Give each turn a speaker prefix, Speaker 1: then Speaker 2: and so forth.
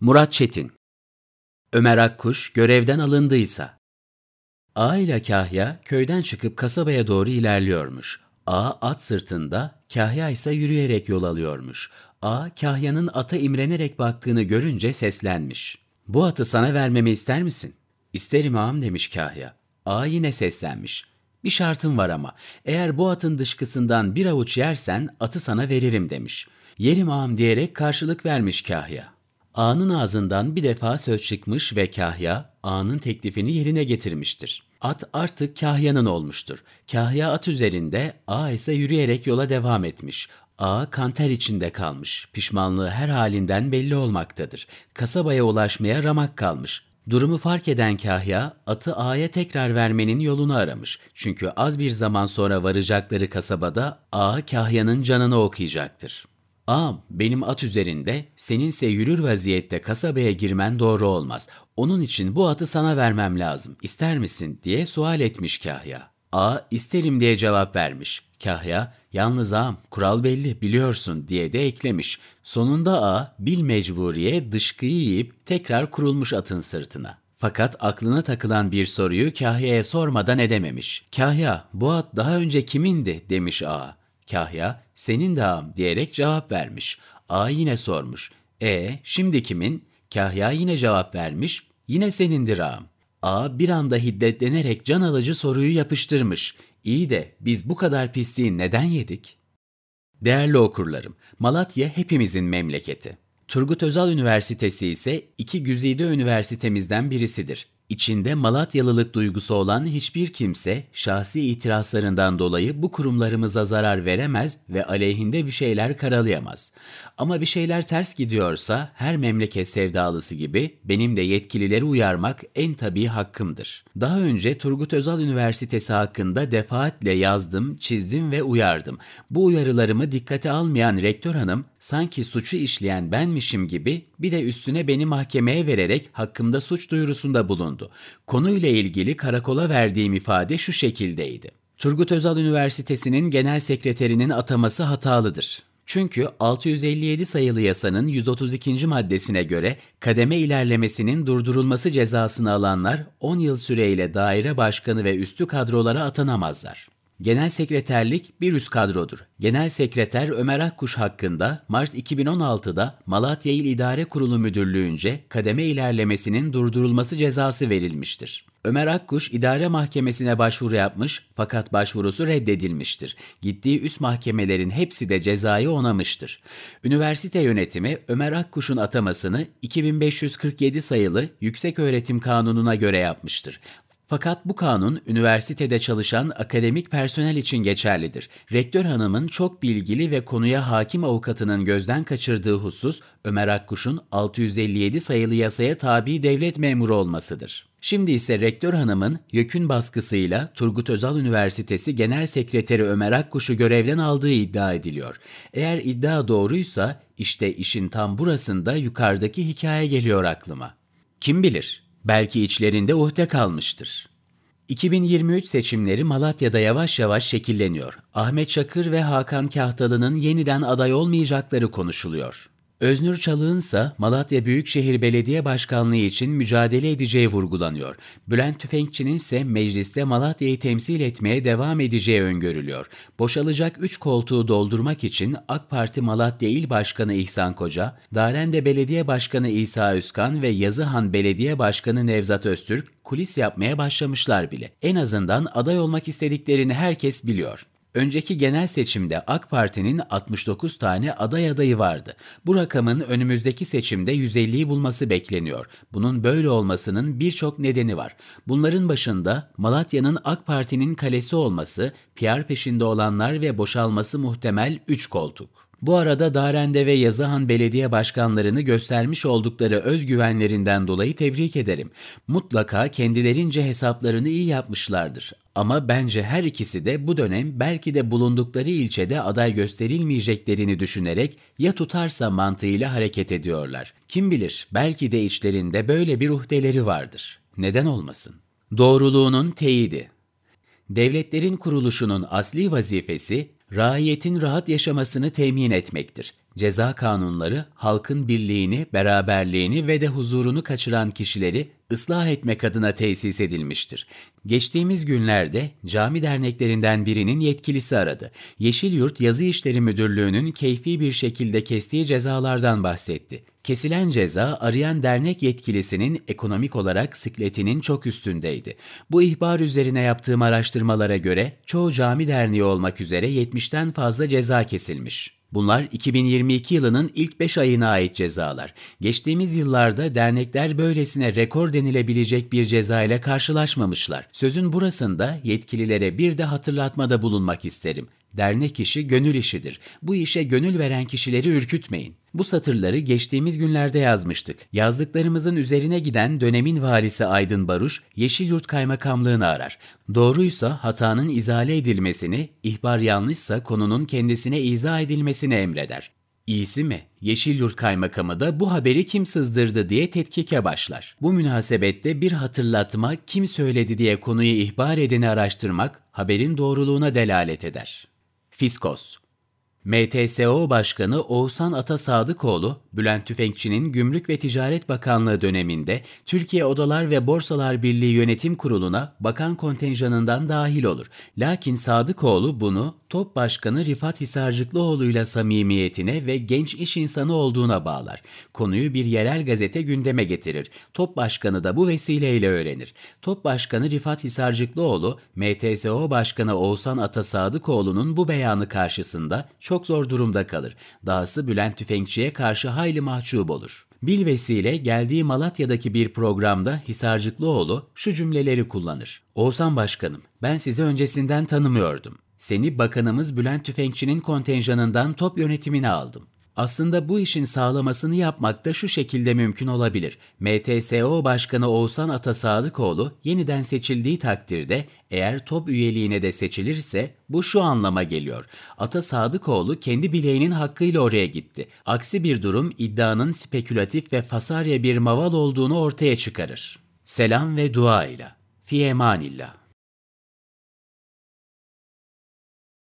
Speaker 1: Murat Çetin Ömer Akkuş görevden alındıysa A ile Kahya köyden çıkıp kasabaya doğru ilerliyormuş. A at sırtında, Kahya ise yürüyerek yol alıyormuş. A Kahya'nın ata imrenerek baktığını görünce seslenmiş. Bu atı sana vermemi ister misin? İsterim ağam demiş Kahya. A yine seslenmiş. Bir şartım var ama eğer bu atın dışkısından bir avuç yersen atı sana veririm demiş. Yerim ağam diyerek karşılık vermiş Kahya. A'nın ağzından bir defa söz çıkmış ve Kahya A'nın teklifini yerine getirmiştir. At artık Kahya'nın olmuştur. Kahya at üzerinde, A ise yürüyerek yola devam etmiş. A kanter içinde kalmış. Pişmanlığı her halinden belli olmaktadır. Kasabaya ulaşmaya ramak kalmış. Durumu fark eden Kahya, atı A'ya tekrar vermenin yolunu aramış. Çünkü az bir zaman sonra varacakları kasabada A, Kahya'nın canını okuyacaktır. Ağam benim at üzerinde, seninse yürür vaziyette kasabaya girmen doğru olmaz. Onun için bu atı sana vermem lazım. İster misin diye sual etmiş Kahya. A isterim diye cevap vermiş. Kahya yalnız ağam kural belli biliyorsun diye de eklemiş. Sonunda A bil mecburiye dışkıyı yiyip tekrar kurulmuş atın sırtına. Fakat aklına takılan bir soruyu Kahya'ya sormadan edememiş. Kahya bu at daha önce kimindi demiş A. Kahya senin de ağam diyerek cevap vermiş. A yine sormuş. E şimdi kimin? Kahya yine cevap vermiş. Yine senindir ağam. A bir anda hiddetlenerek can alıcı soruyu yapıştırmış. İyi de biz bu kadar pisliği neden yedik? Değerli okurlarım, Malatya hepimizin memleketi. Turgut Özal Üniversitesi ise iki güzide üniversitemizden birisidir. İçinde Malatyalılık duygusu olan hiçbir kimse şahsi itirazlarından dolayı bu kurumlarımıza zarar veremez ve aleyhinde bir şeyler karalayamaz. Ama bir şeyler ters gidiyorsa her memleket sevdalısı gibi benim de yetkilileri uyarmak en tabii hakkımdır. Daha önce Turgut Özal Üniversitesi hakkında defaatle yazdım, çizdim ve uyardım. Bu uyarılarımı dikkate almayan rektör hanım sanki suçu işleyen benmişim gibi bir de üstüne beni mahkemeye vererek hakkımda suç duyurusunda bulundu bulundu. Konuyla ilgili karakola verdiğim ifade şu şekildeydi. Turgut Özal Üniversitesi'nin genel sekreterinin ataması hatalıdır. Çünkü 657 sayılı yasanın 132. maddesine göre kademe ilerlemesinin durdurulması cezasını alanlar 10 yıl süreyle daire başkanı ve üstü kadrolara atanamazlar. Genel sekreterlik bir üst kadrodur. Genel sekreter Ömer Akkuş hakkında Mart 2016'da Malatya İl İdare Kurulu Müdürlüğü'nce kademe ilerlemesinin durdurulması cezası verilmiştir. Ömer Akkuş idare mahkemesine başvuru yapmış fakat başvurusu reddedilmiştir. Gittiği üst mahkemelerin hepsi de cezayı onamıştır. Üniversite yönetimi Ömer Akkuş'un atamasını 2547 sayılı Yüksek Öğretim Kanunu'na göre yapmıştır. Fakat bu kanun üniversitede çalışan akademik personel için geçerlidir. Rektör hanımın çok bilgili ve konuya hakim avukatının gözden kaçırdığı husus Ömer Akkuş'un 657 sayılı yasaya tabi devlet memuru olmasıdır. Şimdi ise rektör hanımın yökün baskısıyla Turgut Özal Üniversitesi Genel Sekreteri Ömer Akkuş'u görevden aldığı iddia ediliyor. Eğer iddia doğruysa işte işin tam burasında yukarıdaki hikaye geliyor aklıma. Kim bilir? Belki içlerinde uhde kalmıştır. 2023 seçimleri Malatya'da yavaş yavaş şekilleniyor. Ahmet Çakır ve Hakan Kahtalı'nın yeniden aday olmayacakları konuşuluyor. Öznur Çalık'ın ise Malatya Büyükşehir Belediye Başkanlığı için mücadele edeceği vurgulanıyor. Bülent Tüfekçi'nin ise mecliste Malatya'yı temsil etmeye devam edeceği öngörülüyor. Boşalacak 3 koltuğu doldurmak için AK Parti Malatya İl Başkanı İhsan Koca, Darende Belediye Başkanı İsa Üskan ve Yazıhan Belediye Başkanı Nevzat Öztürk kulis yapmaya başlamışlar bile. En azından aday olmak istediklerini herkes biliyor. Önceki genel seçimde AK Parti'nin 69 tane aday adayı vardı. Bu rakamın önümüzdeki seçimde 150'yi bulması bekleniyor. Bunun böyle olmasının birçok nedeni var. Bunların başında Malatya'nın AK Parti'nin kalesi olması, PR peşinde olanlar ve boşalması muhtemel 3 koltuk. Bu arada Darende ve Yazıhan belediye başkanlarını göstermiş oldukları özgüvenlerinden dolayı tebrik ederim. Mutlaka kendilerince hesaplarını iyi yapmışlardır. Ama bence her ikisi de bu dönem belki de bulundukları ilçede aday gösterilmeyeceklerini düşünerek ya tutarsa mantığıyla hareket ediyorlar. Kim bilir belki de içlerinde böyle bir ruhdeleri vardır. Neden olmasın? Doğruluğunun teyidi Devletlerin kuruluşunun asli vazifesi raiyetin rahat yaşamasını temin etmektir ceza kanunları halkın birliğini, beraberliğini ve de huzurunu kaçıran kişileri ıslah etmek adına tesis edilmiştir. Geçtiğimiz günlerde cami derneklerinden birinin yetkilisi aradı. Yeşil Yurt Yazı İşleri Müdürlüğü'nün keyfi bir şekilde kestiği cezalardan bahsetti. Kesilen ceza arayan dernek yetkilisinin ekonomik olarak sikletinin çok üstündeydi. Bu ihbar üzerine yaptığım araştırmalara göre çoğu cami derneği olmak üzere 70'ten fazla ceza kesilmiş. Bunlar 2022 yılının ilk 5 ayına ait cezalar. Geçtiğimiz yıllarda dernekler böylesine rekor denilebilecek bir ceza ile karşılaşmamışlar. Sözün burasında yetkililere bir de hatırlatmada bulunmak isterim. Dernek işi gönül işidir. Bu işe gönül veren kişileri ürkütmeyin. Bu satırları geçtiğimiz günlerde yazmıştık. Yazdıklarımızın üzerine giden dönemin valisi Aydın Baruş, Yeşilyurt Kaymakamlığını arar. Doğruysa hatanın izale edilmesini, ihbar yanlışsa konunun kendisine izah edilmesini emreder. İyisi mi? Yeşilyurt Kaymakamı da bu haberi kim sızdırdı diye tetkike başlar. Bu münasebette bir hatırlatma kim söyledi diye konuyu ihbar edeni araştırmak haberin doğruluğuna delalet eder. Fiskos MTSO Başkanı Oğuzhan Ata Sadıkoğlu, Bülent Tüfekçi'nin Gümrük ve Ticaret Bakanlığı döneminde Türkiye Odalar ve Borsalar Birliği Yönetim Kurulu'na bakan kontenjanından dahil olur. Lakin Sadıkoğlu bunu Top Başkanı Rifat Hisarcıklıoğlu ile samimiyetine ve genç iş insanı olduğuna bağlar. Konuyu bir yerel gazete gündeme getirir. Top Başkanı da bu vesileyle öğrenir. Top Başkanı Rifat Hisarcıklıoğlu, MTSO Başkanı Oğuzhan Atasadıkoğlu'nun bu beyanı karşısında çok zor durumda kalır. Dahası Bülent Tüfekçi'ye karşı hayli mahcup olur. vesile geldiği Malatya'daki bir programda Hisarcıklıoğlu şu cümleleri kullanır. Oğuzhan Başkanım, ben sizi öncesinden tanımıyordum. Seni bakanımız Bülent Tüfekçi'nin kontenjanından top yönetimine aldım. Aslında bu işin sağlamasını yapmak da şu şekilde mümkün olabilir. MTSO Başkanı Oğuzhan Atasağlıkoğlu yeniden seçildiği takdirde eğer top üyeliğine de seçilirse bu şu anlama geliyor. Ata kendi bileğinin hakkıyla oraya gitti. Aksi bir durum iddianın spekülatif ve fasarya bir maval olduğunu ortaya çıkarır. Selam ve dua ile. Fiyemanillah.